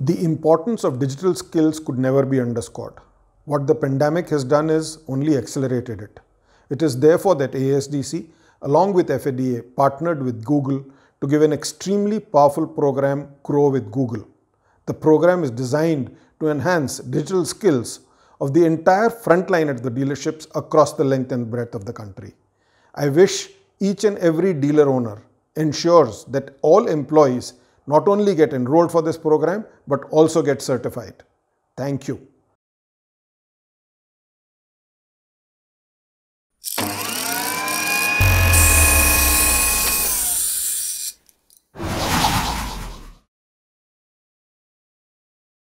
The importance of digital skills could never be underscored. What the pandemic has done is only accelerated it. It is therefore that ASDC, along with FADA, partnered with Google to give an extremely powerful program, Grow with Google. The program is designed to enhance digital skills of the entire frontline at the dealerships across the length and breadth of the country. I wish each and every dealer owner ensures that all employees not only get enrolled for this program, but also get certified. Thank you.